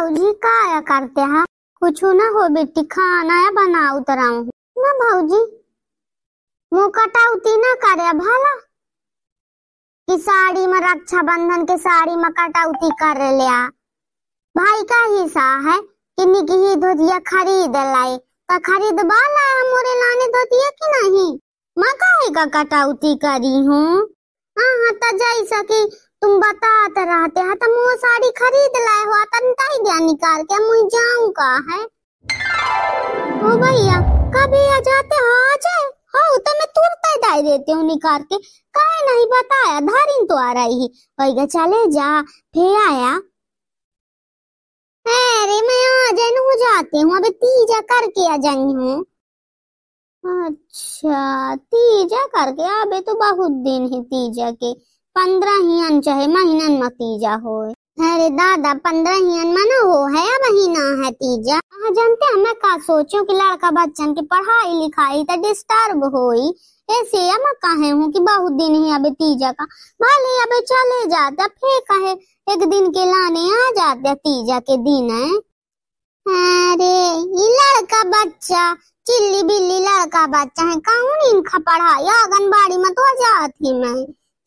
भाजी का आया करते हैं कुछ ना हो बेटी खाना या बना तराऊ ना भाजी मुँह कटाउती ना करे भला कि साड़ी में रक्षा बंधन के साड़ी में कटाउती कर लिया भाई का ही सा है कि निकी ही धोतिया खरीद लाए तो खरीद बाला है हमारे लाने धोतिया कि नहीं मैं काहे का कटौती करी हूँ हाँ हाँ तो जैसा कि तुम बताते रहते हैं तो वो साड़ी खरीद लाए हो तनता ही गया निकाल के मुई जाऊं का है ओ भैया कभी आ जाते हो आ जाए हो तो मैं तुरंत ही दाई देती हूँ निकाल के काहे नहीं बताया धारिन तो आ रही है भैया चले जा फिर आया अरे मैं आ जाए हो जाती हूँ अबे तीजा करके आ जाई हूँ अच्छा तीजा करके अबे तो बहुत दिन है तीजा के पंद्रह हियन चाहे महीनन में तीजा हो अरे दादा पंद्रह हियन में ना हो है या महीना है तीजा हाँ जानते मैं का सोचो कि लड़का बच्चन की पढ़ाई लिखाई तो डिस्टर्ब होई ऐसे या मैं कहे हूँ कि बहुत दिन है अबे तीजा का भले अबे चले जाता फिर कहे एक दिन के लाने आ जाते तीजा के दिन है अरे ये लड़का बच्चा चिल्ली बिल्ली लड़का बच्चा है कौन इनका पढ़ाई आंगनबाड़ी में तो जाती मैं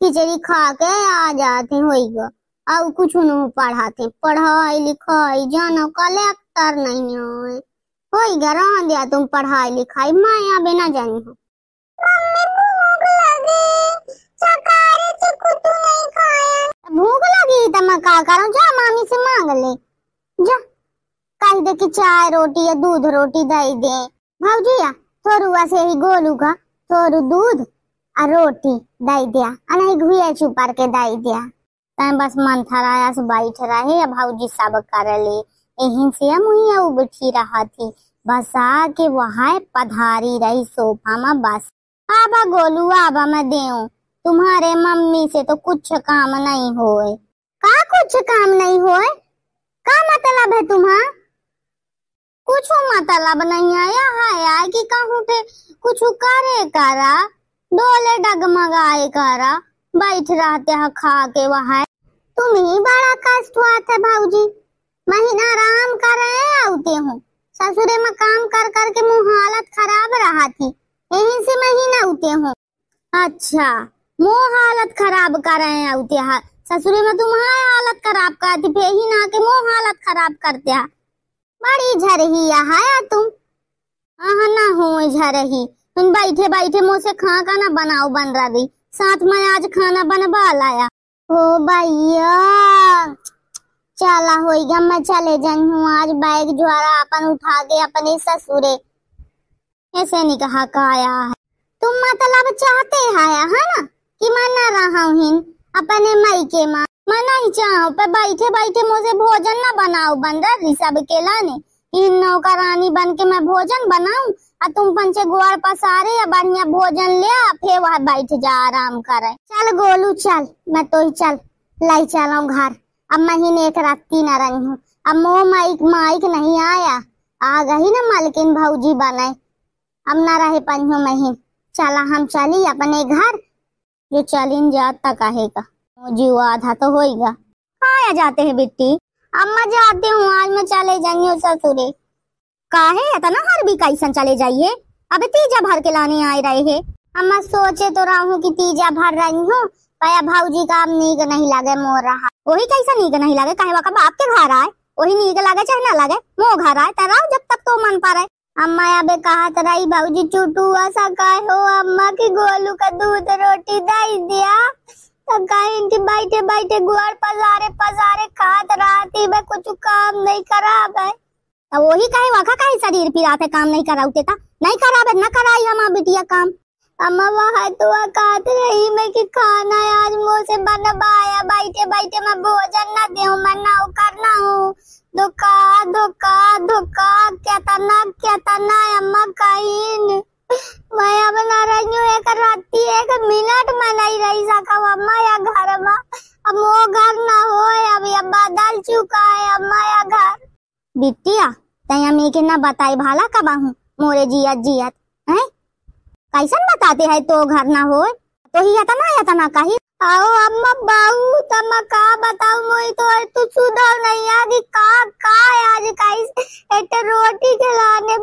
खिचड़ी खा के आ जाते होइगो अब कुछ न पढ़ाते पढ़ाई लिखाई जानो कलेक्टर नहीं होए कोई गरा दिया तुम पढ़ाई लिखाई मैं यहाँ बिना जानी हूँ भूख लगी तो मैं क्या करूँ जा मामी से मांग ले जा कल देखी चाय रोटी या दूध रोटी दही दे भाजी या थोरुआ से ही गोलूगा का थोरू दूध रोटी दाई दिया अना घुया छुपार के दाई दिया तब बस मन था रहा सो बाईट या भाऊजी सब कर ले एहिं से हम ही अब बैठी रहा थी बस आके वहाँ पधारी रही सोफा में बस आबा गोलू आबा मैं दे तुम्हारे मम्मी से तो कुछ काम नहीं होए का कुछ काम नहीं होए का मतलब है तुम्हार कुछ मतलब नहीं आया है कि कहूँ पे कुछ करे करा डोले डगमगाए करा बैठ रहते हैं खा के वहाँ तुम ही बड़ा कष्ट हुआ था भाऊजी महीना आराम कर रहे आते हूँ ससुरे में काम कर कर के मुँह हालत खराब रहा थी यहीं से महीना उते हूँ अच्छा मुँह हालत खराब कर रहे आते हैं ससुरे में तुम्हारी हालत खराब कर करती फिर ही ना के मुँह हालत खराब करते हैं बड़ी झरही यहाँ तुम हाँ ना हो झरही तुम बैठे बैठे मुँह से खा खाना बनाओ बन रहा दी साथ में आज खाना बनवा लाया ओ भैया चला गया मैं चले जाऊँ हूँ आज बैग ज्वारा अपन उठा के अपने ससुरे ऐसे नहीं कहा काया है तुम मतलब चाहते है है ना कि मैं न रहा हूँ अपने मई के माँ मैं नहीं चाहूँ पर बैठे बैठे मुझे भोजन न बनाओ बन रहा सब के लाने इन नौका रानी बन के मैं भोजन बनाऊं और तुम पंचे गुआर पास आ रहे या बढ़िया भोजन ले फिर वहां बैठ जा आराम कर चल गोलू चल मैं तो ही चल लाई चलो घर अब महीने एक राती न रही हूँ अब मोह माइक माइक नहीं आया आ गई ना मालकिन भाजी बनाए अब ना रहे पंचो महीन चला हम चली अपने घर ये चलिन जाता कहेगा मुझे आधा तो होएगा कहा जाते हैं बिट्टी अम्मा जाते हूँ आज मैं चले जाऊंगी ससुरे काहे ना हर भी कैसन चले जाइए अब तीजा भर के लाने आए रहे है अम्मा सोचे तो रहा हूँ की तीजा भर रही हूँ पया भाजी का अब नीक नहीं लगे मोर रहा वही कैसा नीक नहीं लगे कहे का बाप के घर आए वही नीक लगे चाहे ना लगे मो घर आए तराव जब तक तो मन पा रहे अम्मा अब कहा तराई भाजी चुटू ऐसा कहे हो अम्मा की गोलू का दूध रोटी दे दिया गाय इनके बैठे बैठे गुआर पजारे पजारे खात रहती मैं कुछ काम नहीं करा भाई तो वही कहे वखा कहे शरीर पीड़ा थे काम नहीं कराउते ता नहीं करा भाई ना कराई हम बिटिया काम अम्मा वहां तो कहत रही मैं कि खाना आज मुंह से बनवाया बैठे बैठे मैं भोजन ना देऊ मैं ना करना हूँ धोखा धोखा धोखा क्या तना क्या तना अम्मा कहीं मैं नहीं रही सकब अम्मा या घर में अब वो घर ना हो अभी अब बदल चुका है अम्मा या घर बिटिया तैया मी के ना बताई भाला कब हूँ मोरे जियत जियत हैं कैसन बताते हैं तो घर ना हो तो ही आता ना आता ना कही आओ अम्मा बाऊ तम का बताऊ मोई तो अरे तू तो सुधर नहीं आज का का आज काइस एट रोटी खिलाने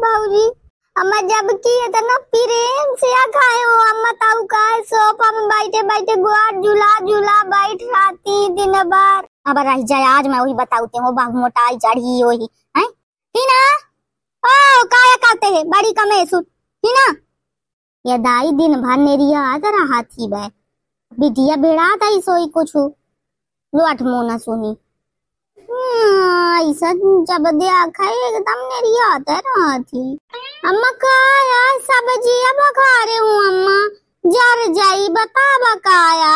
अम्मा जब की तो ना प्रेम से खाए हो अम्मा ताऊ का सोफा में बैठे बैठे गुआर झूला झूला बैठ रहती दिन भर अब रह जाए आज मैं वही बताऊते हूँ बाबू मोटाई चढ़ी वही है टीना ओ काया कहते हैं बड़ी कमे सुन टीना ये दाई दिन भर नेरिया आ जरा हाथी बे बिटिया बेड़ा था सोई कुछ लोट मोना सुनी हम्म, ऐसा जब दे आखा एकदम नेरिया आता रहा थी अम्मा काया सब्जियां पका रहे हूँ अम्मा जर जाई बता बकाया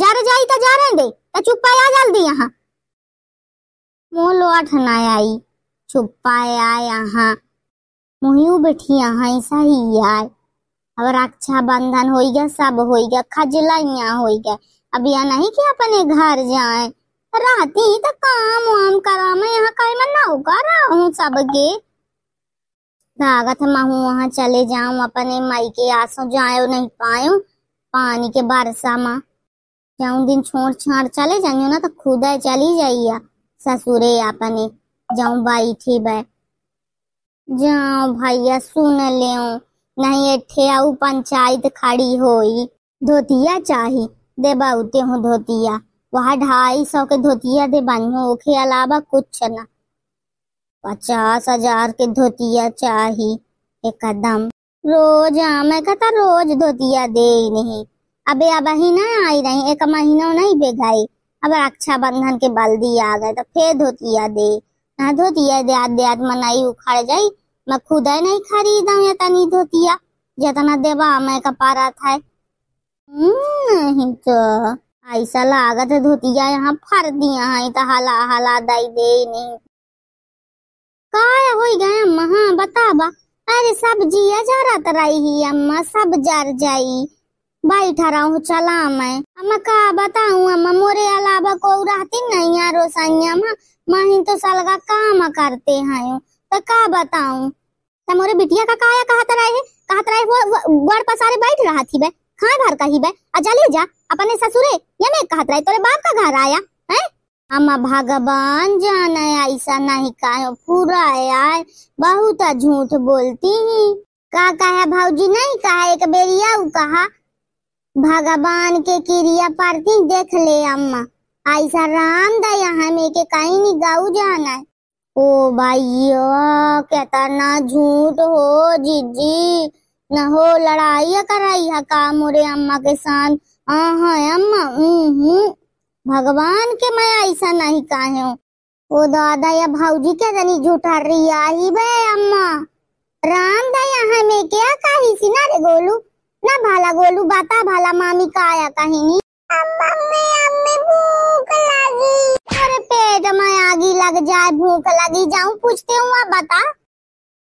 जर जाई तो जा रहे दे तो चुप आया जल्दी यहाँ मोलो अठना आई चुप आया यहाँ मुहियो बैठी यहाँ ऐसा ही यार अब रक्षाबंधन हो गया सब हो गया खजलाइया हो गया अब यह नहीं कि अपने घर जाएं राती तो काम वाम करा मैं यहाँ काय मन ना उगारा हूँ सब के लागत मैं वहाँ चले जाऊं अपने माई के आसो जायो नहीं पायो पानी के बारिशा माँ जाऊं दिन छोड़ छाड़ चले जाइयो ना तो खुदा चली जाइया ससुरे अपने जाऊं भाई थी बै जाओ भैया सुन ले नहीं अठे आऊ पंचायत खड़ी होई धोतिया चाहिए दे बहुते हूँ धोतिया वहां ढाई सौ के धोतिया दे बानियो ओके अलावा कुछ ना पचास हजार के धोतिया चाही एकदम रोज हाँ, मैं कहता रोज धोतिया दे ही नहीं अबे अब ही ना आई नहीं एक महीना नहीं बेगाई अब रक्षाबंधन के बल्दी आ गए तो फिर धोतिया दे ना धोतिया दे आद आद मनाई उखाड़ जाय मैं खुद ही नहीं खरीदा या तनी धोतिया जितना देवा मैं का पारा था नहीं हम्म, तो ऐसा लागत है धोतिया यहाँ फर दिया है तो हला हला दाई दे नहीं काय होई गए अम्मा हाँ बताबा अरे सब जिया जा रहा तराई ही अम्मा सब जर जाई बैठ रहा हूँ चला मैं अम्मा का बताऊ अम्मा मोरे अलावा को रहती नहीं यहाँ रोसाइया माँ मही तो सलगा काम करते हैं तो का बताऊ तो मोरे बिटिया का काया कहा तरह है कहा तरह वो वर पसारे बैठ रहा थी भाई कहाँ घर ही बे अजले जा अपने ससुरे ये मैं कहत रहे तोरे बाप का घर आया हैं अम्मा भगवान जाने ऐसा नहीं कहो पूरा यार बहुत झूठ बोलती ही का कहे भौजी नहीं कहा एक बेरिया उ कहा भगवान के क्रिया पारती देख ले अम्मा ऐसा राम दया हमें के कहीं नहीं गाऊ जाना है ओ भाई कहता ना झूठ हो जीजी ना हो लड़ाई कराई है का मोरे अम्मा के साथ आ हाँ अम्मा हूँ भगवान के मैं ऐसा नहीं काहे वो दादा या भाजी क्या जानी झूठा रिया ही बे अम्मा राम दया है मैं क्या कही सी ना रे गोलू ना भाला गोलू बाता भाला मामी का आया कहीं अम्मा मैं अम्मे भूख लगी अरे पेट में आगी लग जाए भूख लगी जाऊं पूछते हूँ बता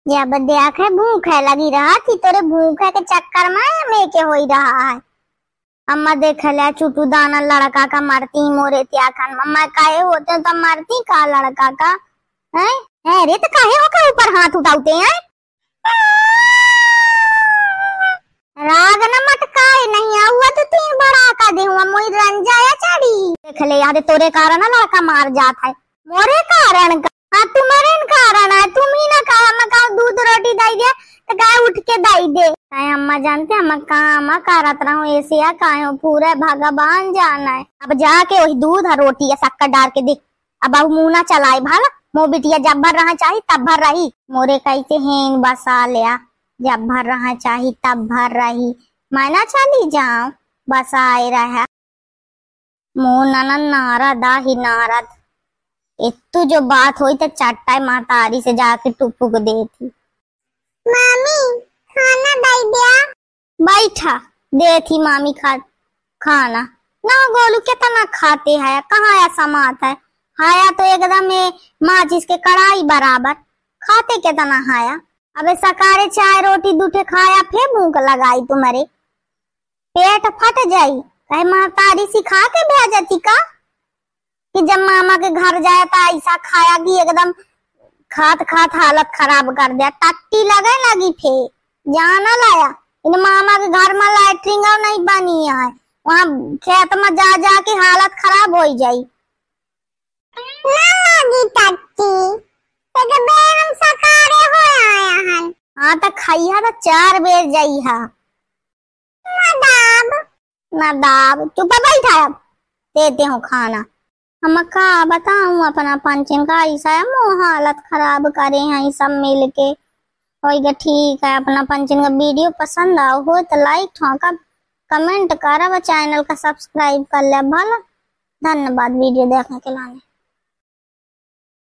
या बंदे आखे भूख है लगी रहा थी तोरे भूख है के चक्कर में मैं के होई रहा है अम्मा देख लिया चुटू दाना लड़का का मारती मोरे त्याखन मम्मा काहे होते तो मारती का लड़का का है रे तो काहे होकर ऊपर हाथ उठाते हैं राग न काहे नहीं आऊआ तो तीन बार आका देहुआ मोई रंजाया चढ़ी देख ले याद तोरे कारण लड़का मार जाता है मोरे कारण का तुम्हारे कारण है तुम ही ना कहा मैं कहा दूध रोटी दाई दे तो गाय उठ के दाई दे काहे अम्मा जानते हैं मैं कहा अम्मा कारत रहा हूँ ऐसे या काहे हूँ पूरा भागा बांध जाना है अब जाके वही दूध और रोटी या शक्कर डाल के देख अब अब मुँह ना चलाए भाला मो बिटिया जब भर रहा चाहिए तब भर रही मोरे कैसे हेन बसा लिया जब भर रहा चाहिए तब भर रही मैं ना चली जाऊं बसाए रहा मोह ननन नारद ही नारद इतु तो जो बात हुई तो चट्टाई माता आदि से जाके टुप्पू को दे थी मामी खाना दई दिया बैठा दे थी मामी खा खाना ना गोलू के तना खाते है कहाँ ऐसा समात है हाया तो एकदम माचिस के कड़ाई बराबर खाते के तना हाया अबे सकारे चाय रोटी दूठे खाया फिर भूख लगाई तुम्हारे पेट फट जाई कहे माता सिखा के भेजती का कि जब मामा के घर जाए तो ऐसा खाया कि एकदम खात खात हालत खराब कर दिया टट्टी लगे लगी थे जाना लाया इन मामा के घर में लैटरिन नहीं बनी है वहाँ खेत में जा जा के हालत खराब हो जाई तो हाँ तो खाई है तो चार बेर जाई है नदाब नदाब चुप बैठा देते हूँ खाना हमका बताऊ अपना पंचम का ऐसा हालत खराब करे हैं सब मिल के होगा ठीक है अपना पंचम का वीडियो पसंद आओ हो तो लाइक ठोंका कमेंट करब चैनल का सब्सक्राइब कर ले भला धन्यवाद वीडियो देखने के लाने